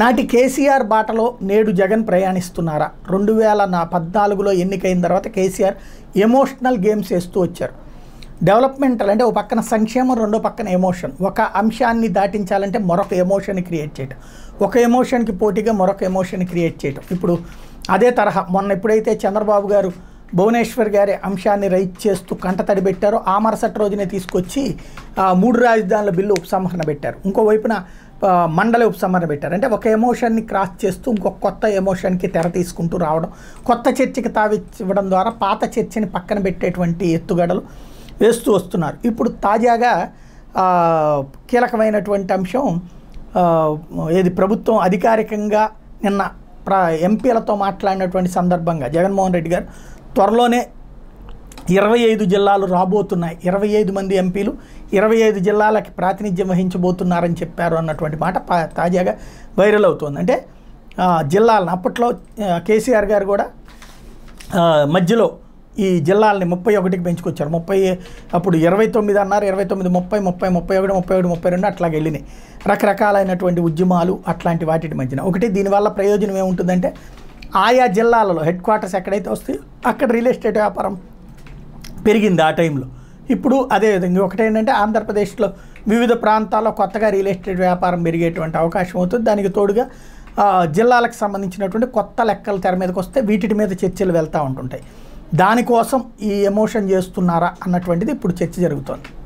నాటి కేసీఆర్ బాటలో నేడు జగన్ ప్రయాణిస్తున్నారా రెండు వేల నా పద్నాలుగులో ఎన్నికైన తర్వాత కేసీఆర్ ఎమోషనల్ గేమ్స్ వేస్తూ వచ్చారు డెవలప్మెంటల్ అంటే ఒక పక్కన సంక్షేమం రెండో పక్కన ఎమోషన్ ఒక అంశాన్ని దాటించాలంటే మరొక ఎమోషన్ క్రియేట్ చేయటం ఒక ఎమోషన్కి పోటీగా మరొక ఎమోషన్ క్రియేట్ చేయటం ఇప్పుడు అదే తరహా మొన్న ఎప్పుడైతే చంద్రబాబు గారు భువనేశ్వర్ గారి అంశాన్ని రైట్ చేస్తూ కంట తడిబెట్టారో ఆ మరుసటి రోజునే తీసుకొచ్చి మూడు రాజధానుల బిల్లు ఉపసంహరణ పెట్టారు ఇంకోవైపున మండల ఉపసంహరణ పెట్టారు అంటే ఒక ఎమోషన్ని క్రాస్ చేస్తూ ఇంకొక కొత్త ఎమోషన్కి తెర తీసుకుంటూ రావడం కొత్త చర్చకి ఇవ్వడం ద్వారా పాత చర్చని పక్కన పెట్టేటువంటి ఎత్తుగడలు వేస్తూ వస్తున్నారు ఇప్పుడు తాజాగా కీలకమైనటువంటి అంశం ఏది ప్రభుత్వం అధికారికంగా నిన్న ఎంపీలతో మాట్లాడినటువంటి సందర్భంగా జగన్మోహన్ రెడ్డి గారు త్వరలోనే ఇరవై ఐదు జిల్లాలు రాబోతున్నాయి ఇరవై ఐదు మంది ఎంపీలు ఇరవై ఐదు జిల్లాలకి ప్రాతినిధ్యం వహించబోతున్నారని చెప్పారు అన్నటువంటి మాట తాజాగా వైరల్ అవుతుంది అంటే జిల్లాలను అప్పట్లో కేసీఆర్ గారు కూడా మధ్యలో ఈ జిల్లాలని ముప్పై ఒకటికి పెంచుకొచ్చారు ముప్పై అప్పుడు ఇరవై తొమ్మిది అన్నారు ఇరవై తొమ్మిది ముప్పై ముప్పై ముప్పై ఒకటి ముప్పై ఒకటి ముప్పై రెండు అట్లాగే వెళ్ళినాయి రకరకాలైనటువంటి ఉద్యమాలు అట్లాంటి వాటి మధ్యన ఒకటి దీనివల్ల ప్రయోజనం ఏముంటుందంటే ఆయా జిల్లాలలో హెడ్ క్వార్టర్స్ ఎక్కడైతే వస్తాయి అక్కడ రియల్ ఎస్టేట్ వ్యాపారం పెరిగింది ఆ టైంలో ఇప్పుడు అదేవిధంగా ఒకటేంటంటే ఆంధ్రప్రదేశ్లో వివిధ ప్రాంతాల్లో కొత్తగా రియల్ ఎస్టేట్ వ్యాపారం పెరిగేటువంటి అవకాశం అవుతుంది దానికి తోడుగా జిల్లాలకు సంబంధించినటువంటి కొత్త లెక్కలు తెర మీదకి వస్తే వీటి మీద చర్చలు వెళ్తూ ఉంటుంటాయి దానికోసం ఈ ఎమోషన్ చేస్తున్నారా అన్నటువంటిది ఇప్పుడు చర్చ జరుగుతోంది